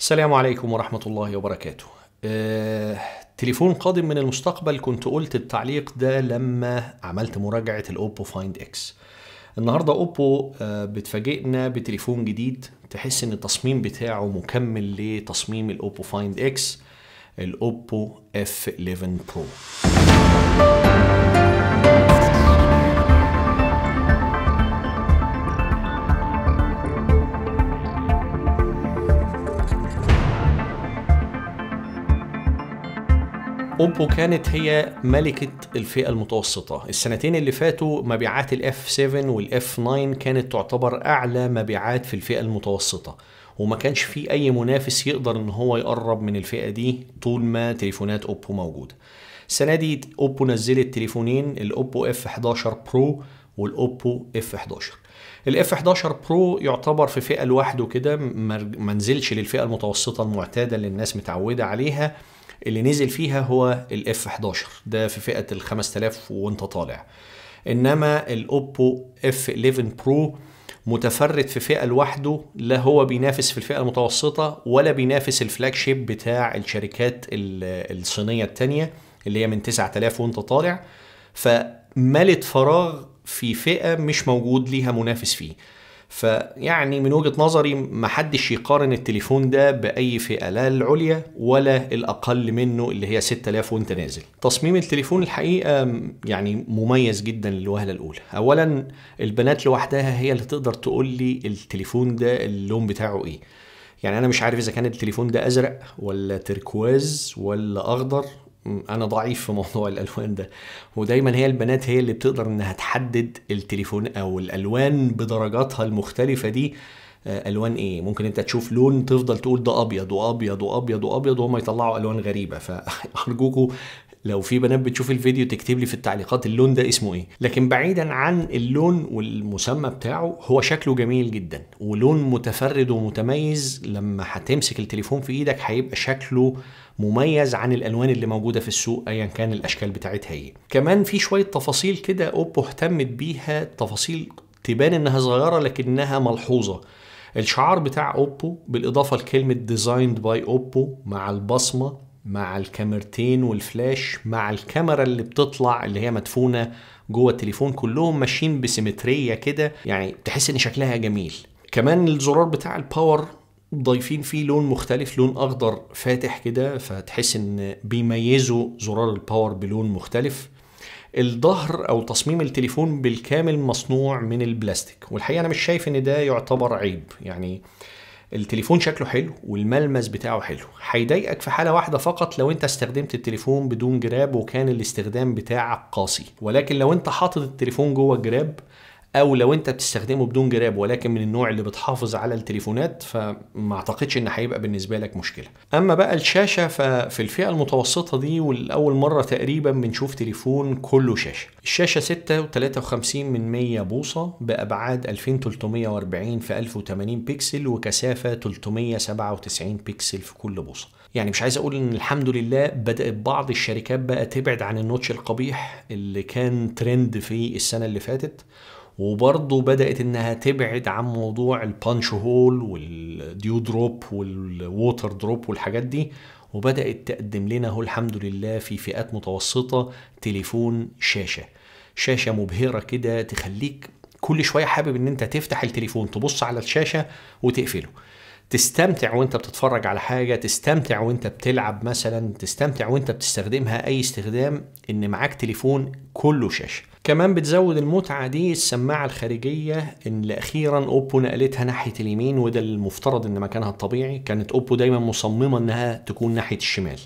السلام عليكم ورحمة الله وبركاته أه، تليفون قادم من المستقبل كنت قلت التعليق ده لما عملت مراجعة الأوبو فايند إكس النهاردة أوبو أه بتفاجئنا بتليفون جديد تحس إن التصميم بتاعه مكمل لتصميم الأوبو فايند إكس الأوبو F11 برو اوبو كانت هي ملكة الفئة المتوسطة السنتين اللي فاتوا مبيعات الاف 7 والاف 9 كانت تعتبر اعلى مبيعات في الفئة المتوسطة وما كانش في اي منافس يقدر ان هو يقرب من الفئة دي طول ما تليفونات اوبو موجودة السنة دي اوبو نزلت تليفونين الاوبو اف 11 برو والاوبو اف 11 الاف 11 برو يعتبر في فئه لوحده كده ما نزلش للفئه المتوسطه المعتاده اللي الناس متعوده عليها اللي نزل فيها هو الاف 11 ده في فئه ال 5000 وانت طالع انما الاوبو اف 11 برو متفرد في فئه لوحده لا هو بينافس في الفئه المتوسطه ولا بينافس الفلاج شيب بتاع الشركات الصينيه الثانيه اللي هي من 9000 وانت طالع فملت فراغ في فئه مش موجود ليها منافس فيه فيعني من وجهه نظري محدش يقارن التليفون ده باي فئه لا العليا ولا الاقل منه اللي هي 6000 وانت نازل. تصميم التليفون الحقيقه يعني مميز جدا للوهله الاولى. اولا البنات لوحدها هي اللي تقدر تقول لي التليفون ده اللون بتاعه ايه. يعني انا مش عارف اذا كان التليفون ده ازرق ولا تركواز ولا اخضر انا ضعيف في موضوع الالوان ده ودايما هي البنات هي اللي بتقدر انها تحدد التليفون او الالوان بدرجاتها المختلفه دي آه، الوان ايه ممكن انت تشوف لون تفضل تقول ده ابيض وابيض وابيض وابيض وهم يطلعوا الوان غريبه فارجوكم لو في بنات بتشوف الفيديو تكتب لي في التعليقات اللون ده اسمه ايه لكن بعيدا عن اللون والمسمى بتاعه هو شكله جميل جدا ولون متفرد ومتميز لما هتمسك التليفون في ايدك هيبقى شكله مميز عن الالوان اللي موجوده في السوق ايا كان الاشكال بتاعتها ايه كمان في شويه تفاصيل كده اوبو اهتمت بيها تفاصيل تبان انها صغيره لكنها ملحوظه الشعار بتاع اوبو بالاضافه لكلمه ديزايند باي اوبو مع البصمه مع الكاميرتين والفلاش مع الكاميرا اللي بتطلع اللي هي مدفونه جوه التليفون كلهم ماشيين بسيمتريه كده يعني تحس ان شكلها جميل كمان الزرار بتاع الباور ضايفين فيه لون مختلف لون اخضر فاتح كده فتحس ان بيميزوا زرار الباور بلون مختلف الظهر او تصميم التليفون بالكامل مصنوع من البلاستيك والحقيقه انا مش شايف ان ده يعتبر عيب يعني التليفون شكله حلو والملمس بتاعه حلو هيضايقك في حاله واحده فقط لو انت استخدمت التليفون بدون جراب وكان الاستخدام بتاعك قاسي ولكن لو انت حاطط التليفون جوه الجراب او لو انت بتستخدمه بدون جراب ولكن من النوع اللي بتحافظ على التليفونات فما اعتقدش ان هيبقى بالنسبه لك مشكله اما بقى الشاشه ففي الفئه المتوسطه دي والاول مره تقريبا بنشوف تليفون كله شاشه الشاشه 6.53 من 100 بوصه بابعاد 2340 في 1080 بكسل وكثافه 397 بكسل في كل بوصه يعني مش عايز اقول ان الحمد لله بدات بعض الشركات بقى تبعد عن النوتش القبيح اللي كان ترند في السنه اللي فاتت وبرضه بدات انها تبعد عن موضوع البانش هول والديو دروب والووتر دروب والحاجات دي وبدات تقدم لنا هو الحمد لله في فئات متوسطه تليفون شاشه شاشه مبهره كده تخليك كل شويه حابب ان انت تفتح التليفون تبص على الشاشه وتقفله تستمتع وانت بتتفرج على حاجه تستمتع وانت بتلعب مثلا تستمتع وانت بتستخدمها اي استخدام ان معاك تليفون كله شاشه كمان بتزود المتعة دي السماعة الخارجية اللي أخيرا أوبو نقلتها ناحية اليمين وده المفترض إن مكانها الطبيعي كانت أوبو دايما مصممة إنها تكون ناحية الشمال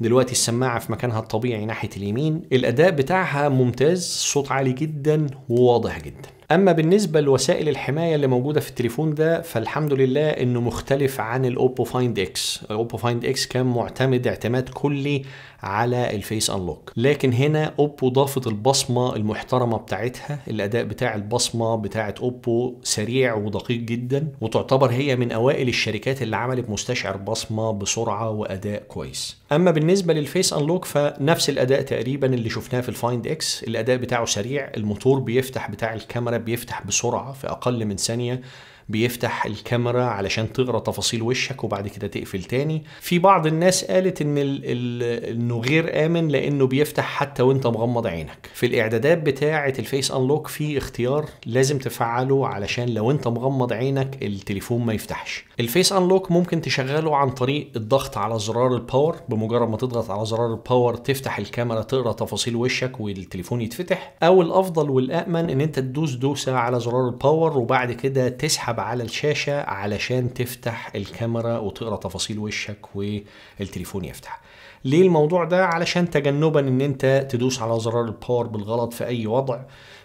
دلوقتي السماعة في مكانها الطبيعي ناحية اليمين الأداء بتاعها ممتاز صوت عالي جدا وواضح جدا اما بالنسبه لوسائل الحمايه اللي موجوده في التليفون ده فالحمد لله انه مختلف عن الاوبو فايند اكس الاوبو فايند اكس كان معتمد اعتماد كلي على الفيس انلوك لكن هنا اوبو ضافت البصمه المحترمه بتاعتها الاداء بتاع البصمه بتاعت اوبو سريع ودقيق جدا وتعتبر هي من اوائل الشركات اللي عملت مستشعر بصمه بسرعه واداء كويس اما بالنسبه للفيس انلوك فنفس الاداء تقريبا اللي شفناه في الفايند اكس الاداء بتاعه سريع الموتور بيفتح بتاع الكاميرا بيفتح بسرعه في اقل من ثانيه بيفتح الكاميرا علشان تقرا تفاصيل وشك وبعد كده تقفل تاني في بعض الناس قالت ان الـ الـ انه غير امن لانه بيفتح حتى وانت مغمض عينك في الاعدادات بتاعه الفيس انلوك في اختيار لازم تفعله علشان لو انت مغمض عينك التليفون ما يفتحش الفيس انلوك ممكن تشغله عن طريق الضغط على زرار الباور بمجرد ما تضغط على زرار الباور تفتح الكاميرا تقرا تفاصيل وشك والتليفون يتفتح او الافضل والامن ان انت تدوس دوسه على زرار الباور وبعد كده تسحب تلعب على الشاشه علشان تفتح الكاميرا وتقرا تفاصيل وشك والتليفون يفتح ليه الموضوع ده علشان تجنبا ان انت تدوس على زرار الباور بالغلط في اي وضع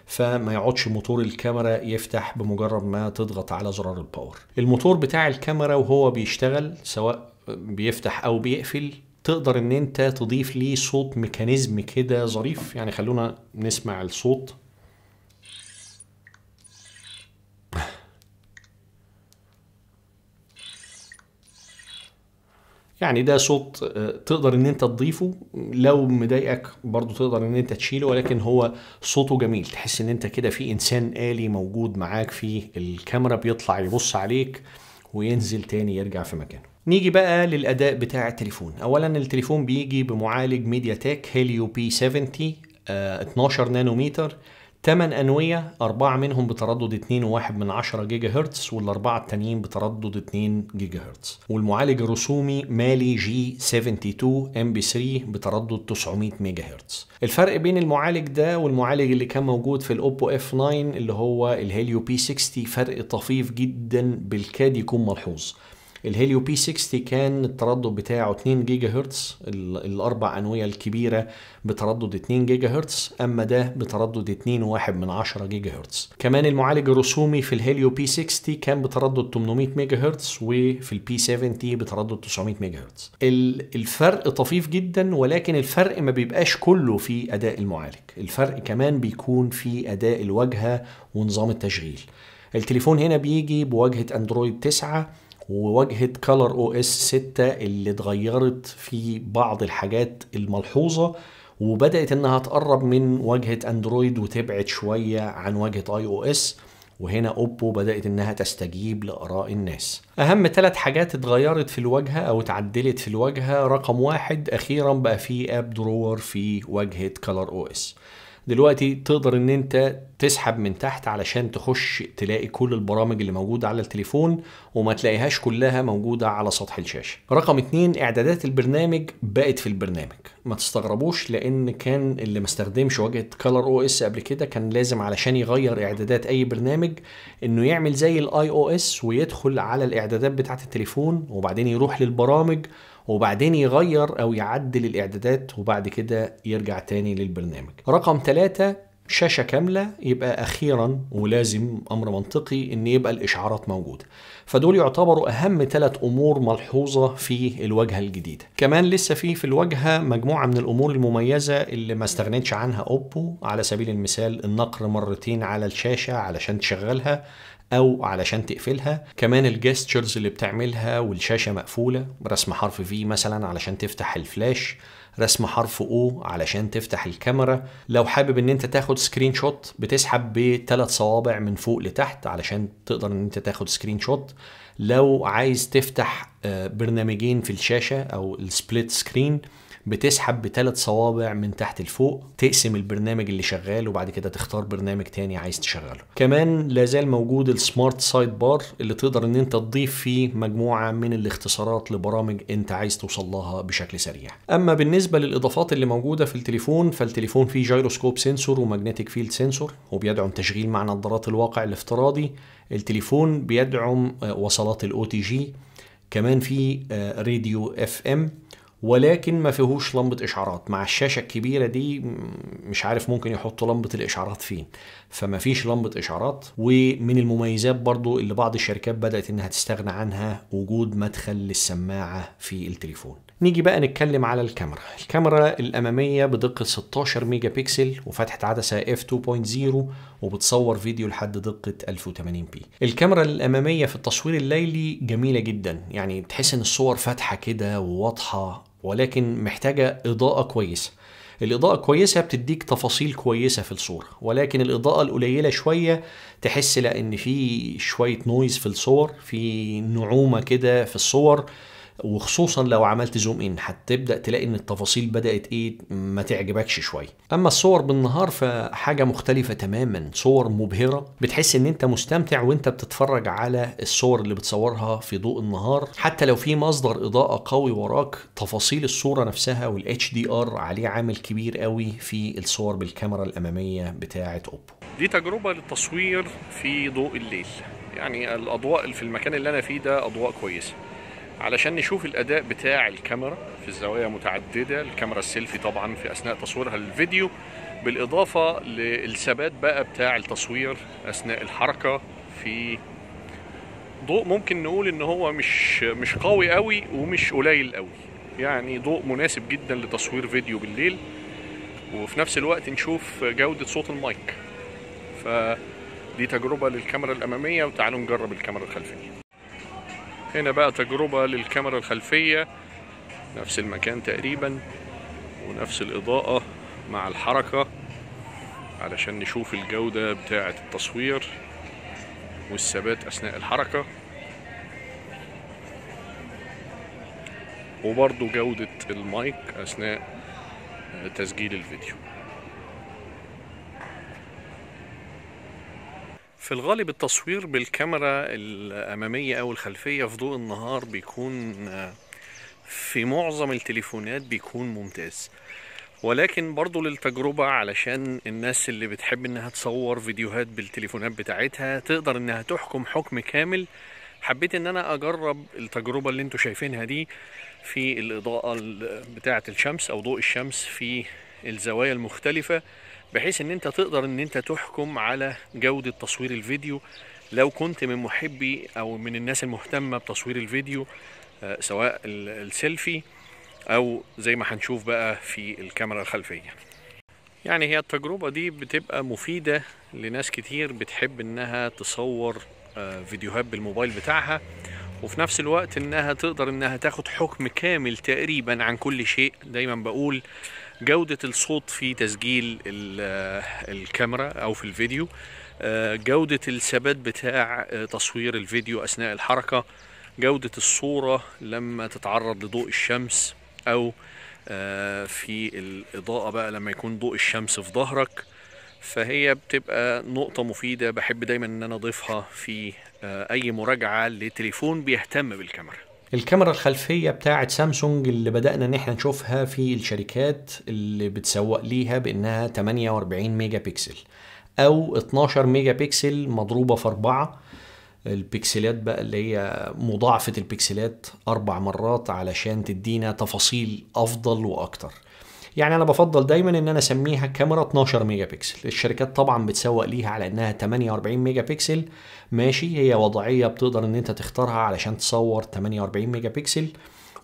فما يقعدش موتور الكاميرا يفتح بمجرد ما تضغط على زرار الباور الموتور بتاع الكاميرا وهو بيشتغل سواء بيفتح او بيقفل تقدر ان انت تضيف ليه صوت ميكانيزم كده ظريف يعني خلونا نسمع الصوت يعني ده صوت آه، تقدر ان انت تضيفه لو مضايقك برضو تقدر ان انت تشيله ولكن هو صوته جميل تحس ان انت كده في انسان آلي موجود معاك في الكاميرا بيطلع يبص عليك وينزل تاني يرجع في مكانه نيجي بقى للاداء بتاع التليفون اولا التليفون بيجي بمعالج ميديا تك هيليو بي 70 12 نانومتر 8 أنوية أربعة منهم بتردد 2.1 جيجا هرتز والأربعة التانيين بتردد 2 جيجا هرتز والمعالج الرسومي مالي جي 72 ام بي 3 بتردد 900 ميجا هرتز الفرق بين المعالج ده والمعالج اللي كان موجود في الأوبو اف 9 اللي هو الهيليو بي 60 فرق طفيف جدا بالكاد يكون ملحوظ الهيليو بي 60 كان التردد بتاعه 2 جيجا هرتز الاربع انويه الكبيره بتردد 2 جيجا هرتز اما ده بتردد 2.1 من 10 جيجا هرتز كمان المعالج الرسومي في الهيليو بي 60 كان بتردد 800 ميجا هرتز وفي البي 70 بتردد 900 ميجا هرتز الفرق طفيف جدا ولكن الفرق ما بيبقاش كله في اداء المعالج الفرق كمان بيكون في اداء الواجهه ونظام التشغيل التليفون هنا بيجي بواجهه اندرويد 9 وواجهه كلر او اس 6 اللي اتغيرت في بعض الحاجات الملحوظه وبدات انها تقرب من واجهه اندرويد وتبعد شويه عن واجهه اي او اس وهنا اوبو بدات انها تستجيب لاراء الناس اهم ثلاث حاجات اتغيرت في الواجهه او اتعدلت في الواجهه رقم واحد اخيرا بقى في اب درور في واجهه كلر او اس دلوقتي تقدر ان انت تسحب من تحت علشان تخش تلاقي كل البرامج اللي موجوده على التليفون وما تلاقيهاش كلها موجوده على سطح الشاشه. رقم اتنين اعدادات البرنامج بقت في البرنامج ما تستغربوش لان كان اللي ما استخدمش واجهه كلر او اس قبل كده كان لازم علشان يغير اعدادات اي برنامج انه يعمل زي الاي او اس ويدخل على الاعدادات بتاعه التليفون وبعدين يروح للبرامج وبعدين يغير أو يعدل الإعدادات وبعد كده يرجع تاني للبرنامج رقم ثلاثة شاشة كاملة يبقى أخيرا ولازم أمر منطقي إن يبقى الإشعارات موجودة فدول يعتبروا أهم ثلاث أمور ملحوظة في الواجهة الجديدة كمان لسه في في الواجهة مجموعة من الأمور المميزة اللي ما استغنتش عنها أوبو على سبيل المثال النقر مرتين على الشاشة علشان تشغلها او علشان تقفلها كمان الجستشرز اللي بتعملها والشاشه مقفوله رسم حرف في مثلا علشان تفتح الفلاش رسم حرف O علشان تفتح الكاميرا لو حابب ان انت تاخد سكرين شوت بتسحب بثلاث صوابع من فوق لتحت علشان تقدر ان انت تاخد سكرين شوت لو عايز تفتح آه، برنامجين في الشاشة او السبليت سكرين بتسحب بثلاث صوابع من تحت لفوق تقسم البرنامج اللي شغال وبعد كده تختار برنامج تاني عايز تشغله كمان لازال موجود السمارت سايد بار اللي تقدر ان انت تضيف فيه مجموعه من الاختصارات لبرامج انت عايز توصل لها بشكل سريع اما بالنسبه للاضافات اللي موجوده في التليفون فالتليفون فيه جيروسكوب سنسور وماجنتيك فيلد سنسور وبيدعم تشغيل مع نظارات الواقع الافتراضي التليفون بيدعم آه، وصلات الاو تي جي كمان في آه، راديو اف ام ولكن ما فيهوش لمبه اشعارات مع الشاشه الكبيره دي مش عارف ممكن يحطوا لمبه الاشعارات فين فما فيش لمبه اشعارات ومن المميزات برضو اللي بعض الشركات بدات انها تستغنى عنها وجود مدخل للسماعه في التليفون نيجي بقى نتكلم على الكاميرا الكاميرا الاماميه بدقه 16 ميجا بكسل وفتحه عدسه f 2.0 وبتصور فيديو لحد دقه 1080 بي الكاميرا الاماميه في التصوير الليلي جميله جدا يعني تحس ان الصور فاتحه كده وواضحه ولكن محتاجة إضاءة كويسة الإضاءة كويسة بتديك تفاصيل كويسة في الصورة ولكن الإضاءة القليلة شوية تحس لأن في شوية نويز في الصور في نعومة كده في الصور وخصوصا لو عملت زوم ان هتبدا تلاقي ان التفاصيل بدات ايه ما تعجبكش شويه اما الصور بالنهار فحاجه مختلفه تماما صور مبهره بتحس ان انت مستمتع وانت بتتفرج على الصور اللي بتصورها في ضوء النهار حتى لو في مصدر اضاءه قوي وراك تفاصيل الصوره نفسها والاتش دي ار عليه عامل كبير قوي في الصور بالكاميرا الاماميه بتاعه اوبو دي تجربه للتصوير في ضوء الليل يعني الاضواء في المكان اللي انا فيه ده اضواء كويسه علشان نشوف الاداء بتاع الكاميرا في الزوايا متعدده الكاميرا السيلفي طبعا في اثناء تصويرها للفيديو بالاضافه للثبات بقى بتاع التصوير اثناء الحركه في ضوء ممكن نقول ان هو مش مش قوي قوي ومش قليل قوي يعني ضوء مناسب جدا لتصوير فيديو بالليل وفي نفس الوقت نشوف جودة صوت المايك فدي تجربة للكاميرا الأمامية وتعالوا نجرب الكاميرا الخلفية هنا بقى تجربة للكاميرا الخلفية نفس المكان تقريبا ونفس الإضاءة مع الحركة علشان نشوف الجودة بتاعة التصوير والثبات أثناء الحركة وبرضو جودة المايك أثناء تسجيل الفيديو في الغالب التصوير بالكاميرا الأمامية أو الخلفية في ضوء النهار بيكون في معظم التليفونات بيكون ممتاز ولكن برضو للتجربة علشان الناس اللي بتحب انها تصور فيديوهات بالتليفونات بتاعتها تقدر انها تحكم حكم كامل حبيت ان انا اجرب التجربة اللي انتوا شايفينها دي في الاضاءة بتاعة الشمس او ضوء الشمس في الزوايا المختلفة بحيث ان انت تقدر ان انت تحكم على جودة تصوير الفيديو لو كنت من محبي او من الناس المهتمة بتصوير الفيديو آه، سواء السيلفي او زي ما هنشوف بقى في الكاميرا الخلفية يعني هي التجربة دي بتبقى مفيدة لناس كتير بتحب انها تصور آه، فيديوهات بالموبايل بتاعها وفي نفس الوقت انها تقدر انها تاخد حكم كامل تقريبا عن كل شيء دايما بقول جودة الصوت في تسجيل الكاميرا أو في الفيديو آه، جودة الثبات بتاع آه، تصوير الفيديو أثناء الحركة جودة الصورة لما تتعرض لضوء الشمس أو آه، في الإضاءة بقى لما يكون ضوء الشمس في ظهرك فهي بتبقى نقطة مفيدة بحب دايما ان انا اضيفها في اي مراجعة لتليفون بيهتم بالكاميرا الكاميرا الخلفيه بتاعه سامسونج اللي بدانا نحن نشوفها في الشركات اللي بتسوق ليها بانها 48 ميجا بكسل او 12 ميجا بكسل مضروبه في 4 البيكسلات بقى اللي هي مضاعفه البيكسلات اربع مرات علشان تدينا تفاصيل افضل واكتر يعني انا بفضل دايما ان انا اسميها كاميرا 12 ميجا بكسل الشركات طبعا بتسوق ليها على انها 48 ميجا بكسل ماشي هي وضعيه بتقدر ان انت تختارها علشان تصور 48 ميجا بكسل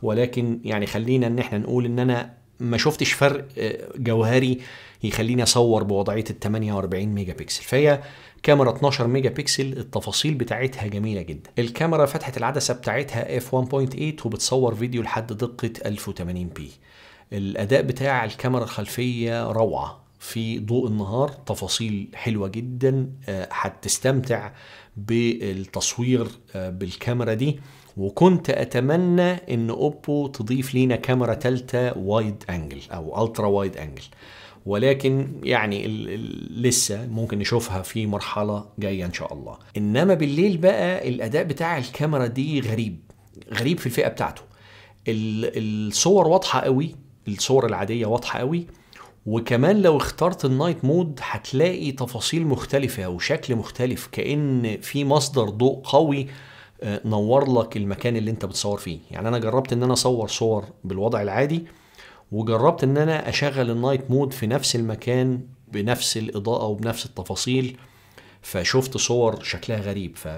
ولكن يعني خلينا ان احنا نقول ان انا ما شفتش فرق آه، جوهري يخليني اصور بوضعيه ال 48 ميجا بكسل فهي كاميرا 12 ميجا بكسل التفاصيل بتاعتها جميله جدا الكاميرا فتحه العدسه بتاعتها f1.8 وبتصور فيديو لحد دقه 1080 بي الاداء بتاع الكاميرا الخلفيه روعه في ضوء النهار تفاصيل حلوه جدا آه، هتستمتع بالتصوير آه، بالكاميرا دي وكنت اتمنى ان اوبو تضيف لينا كاميرا ثالثه وايد انجل او الترا وايد انجل ولكن يعني لسه ممكن نشوفها في مرحله جايه ان شاء الله انما بالليل بقى الاداء بتاع الكاميرا دي غريب غريب في الفئه بتاعته الصور واضحه قوي الصور العاديه واضحه قوي وكمان لو اخترت النايت مود هتلاقي تفاصيل مختلفه وشكل مختلف كان في مصدر ضوء قوي آه، نور لك المكان اللي انت بتصور فيه يعني انا جربت ان انا اصور صور بالوضع العادي وجربت ان انا اشغل النايت مود في نفس المكان بنفس الاضاءه وبنفس التفاصيل فشفت صور شكلها غريب ف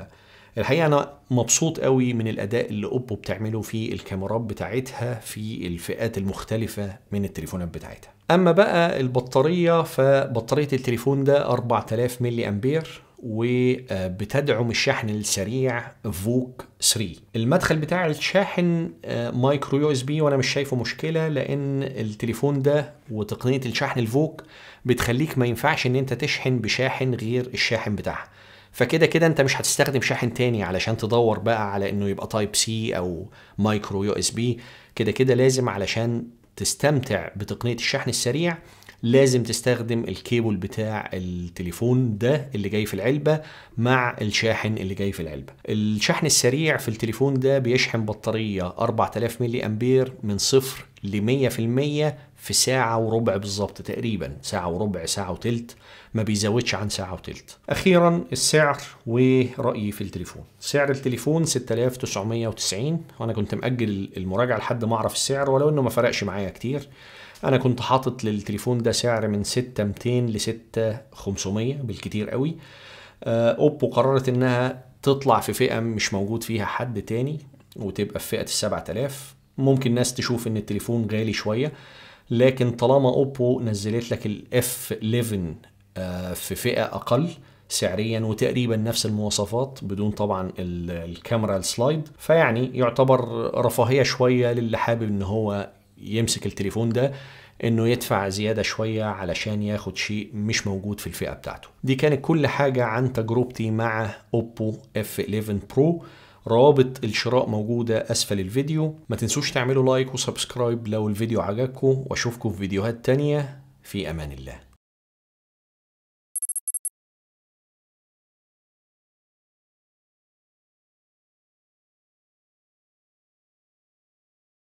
الحقيقه انا مبسوط قوي من الاداء اللي اوبو بتعمله في الكاميرات بتاعتها في الفئات المختلفه من التليفونات بتاعتها اما بقى البطاريه فبطاريه التليفون ده 4000 ملي امبير وبتدعم الشحن السريع فوك 3 المدخل بتاع الشاحن آه، مايكرو يو اس بي وانا مش شايفه مشكله لان التليفون ده وتقنيه الشحن الفوك بتخليك ما ينفعش ان انت تشحن بشاحن غير الشاحن بتاعها فكده كده انت مش هتستخدم شاحن تاني علشان تدور بقى على انه يبقى تايب سي او مايكرو يو اس بي كده كده لازم علشان تستمتع بتقنيه الشحن السريع لازم تستخدم الكيبل بتاع التليفون ده اللي جاي في العلبة مع الشاحن اللي جاي في العلبة الشحن السريع في التليفون ده بيشحن بطارية 4000 ملي أمبير من صفر ل 100% في ساعة وربع بالظبط تقريبا ساعة وربع ساعة وتلت ما بيزودش عن ساعة وتلت أخيرا السعر ورأيي في التليفون سعر التليفون 6990 وأنا كنت مأجل المراجعة لحد ما أعرف السعر ولو أنه ما فرقش معايا كتير أنا كنت حاطط للتليفون ده سعر من 6200 ل 6500 بالكتير قوي آه، أوبو قررت إنها تطلع في فئة مش موجود فيها حد تاني وتبقى في فئة ال 7000 ممكن ناس تشوف إن التليفون غالي شوية لكن طالما اوبو نزلت لك الاف آه، 11 في فئه اقل سعريا وتقريبا نفس المواصفات بدون طبعا الكاميرا السلايد فيعني يعتبر رفاهيه شويه للي حابب ان هو يمسك التليفون ده انه يدفع زياده شويه علشان ياخد شيء مش موجود في الفئه بتاعته دي كانت كل حاجه عن تجربتي مع اوبو اف 11 برو روابط الشراء موجودة أسفل الفيديو ما تنسوش تعملوا لايك وسبسكرايب لو الفيديو عجبكم وأشوفكم في فيديوهات تانية في أمان الله